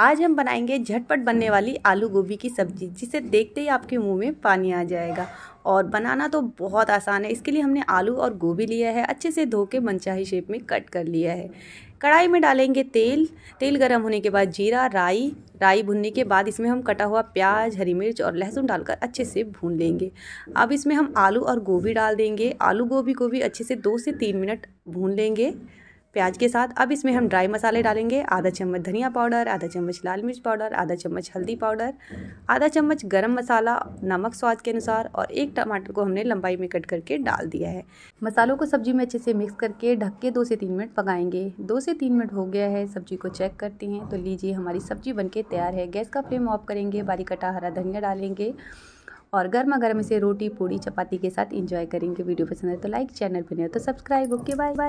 आज हम बनाएंगे झटपट बनने वाली आलू गोभी की सब्ज़ी जिसे देखते ही आपके मुंह में पानी आ जाएगा और बनाना तो बहुत आसान है इसके लिए हमने आलू और गोभी लिया है अच्छे से धो के मनचाही शेप में कट कर लिया है कढ़ाई में डालेंगे तेल तेल गर्म होने के बाद जीरा राई राई भुनने के बाद इसमें हम कटा हुआ प्याज हरी मिर्च और लहसुन डालकर अच्छे से भून लेंगे अब इसमें हम आलू और गोभी डाल देंगे आलू गोभी को भी अच्छे से दो से तीन मिनट भून लेंगे प्याज के साथ अब इसमें हम ड्राई मसाले डालेंगे आधा चम्मच धनिया पाउडर आधा चम्मच लाल मिर्च पाउडर आधा चम्मच हल्दी पाउडर आधा चम्मच गरम मसाला नमक स्वाद के अनुसार और एक टमाटर को हमने लंबाई में कट करके डाल दिया है मसालों को सब्जी में अच्छे से मिक्स करके ढक के दो से तीन मिनट पकाएंगे दो से तीन मिनट हो गया है सब्जी को चेक करते हैं तो लीजिए हमारी सब्जी बन तैयार है गैस का फ्लेम ऑफ करेंगे बारीक कटा हरा धनिया डालेंगे और गर्मा गर्म इसे रोटी पूड़ी चपाती के साथ इंजॉय करेंगे वीडियो पसंद है तो लाइक चैनल पर नहीं हो तो सब्सक्राइब ओके बाय बाय